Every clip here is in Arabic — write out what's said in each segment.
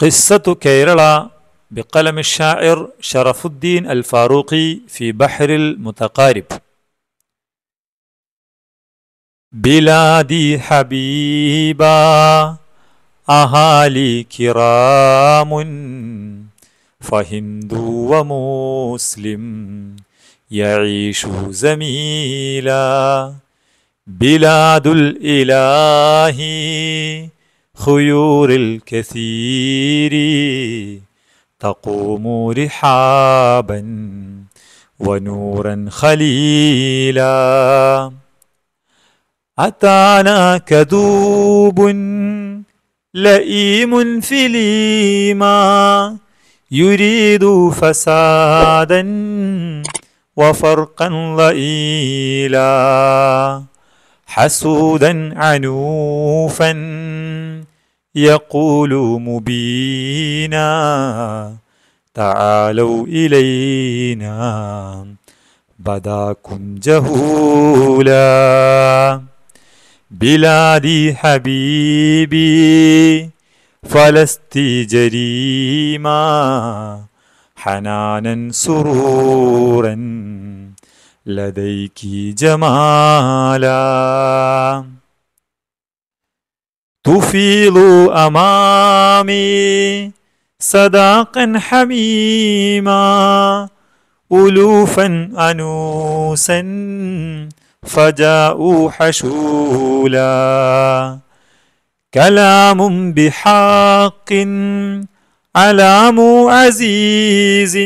قصة كيرلا بقلم الشاعر شرف الدين الفاروقي في بحر المتقارب بلادي حبيبا أهالي كرام فهندو ومسلم يعيش زميلا بلاد الإله خيور الكثير تقوم رحابا ونورا خليلا أتانا كذوب لئيم فليما يريد فسادا وفرقا ضئيلا حسودا عنوفا يقول مبينا تعالوا إلينا بداكم جهولا بلادي حبيبي فلستي جريما حنانا سرورا لديك جمالا تفيض أمامي صداقا حميما ألوفا أنوسا فجاءوا حشولا كلام بحق علام عزيز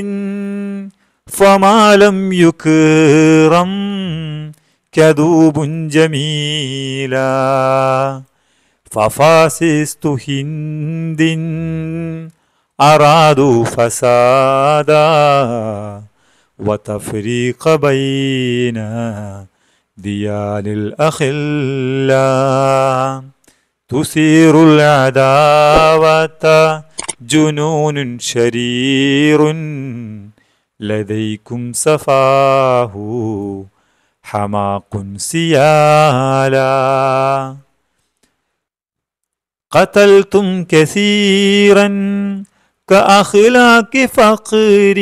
فما لم يكرم كذوب جميلا ففاسست هند أرادوا فسادا وتفريق بين ديان الأخلا تثير العداوة جنون شرير لديكم سفاه حماق سيالا قتلتم كثيرا كأخلاق فقر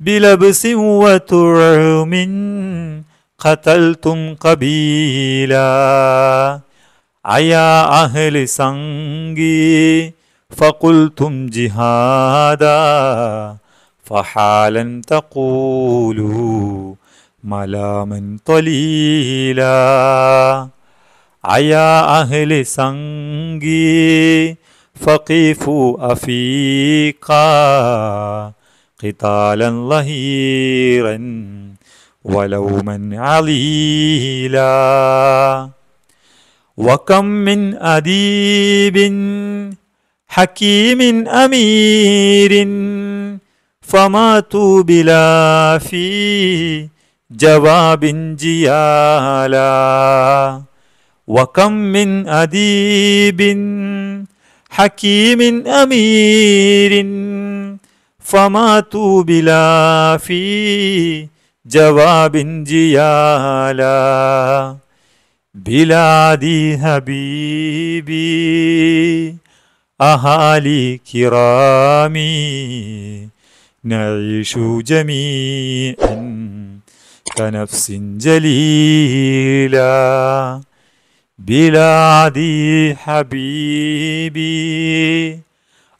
بلبس وترعم قتلتم قبيلا عيا أهل سنجي فقلتم جهادا فحالا تقولوا ملاما طليلا عيا أهل سنجي فقفوا أفيقا قتالا ظهيرا ولوما عليلا وكم من أديب حكيم أمير فماتوا بلا في جواب جيالا وكم من أديب حكيم أمير فماتوا بلا في جواب جيالا بلادي حبيبي أهالي كرامي نعيش جميعا كنفس جليلا بلادي حبيبي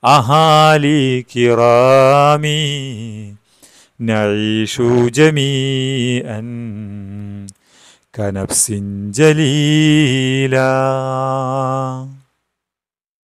أهالي كرامي نعيش جميعا كنفس جليلا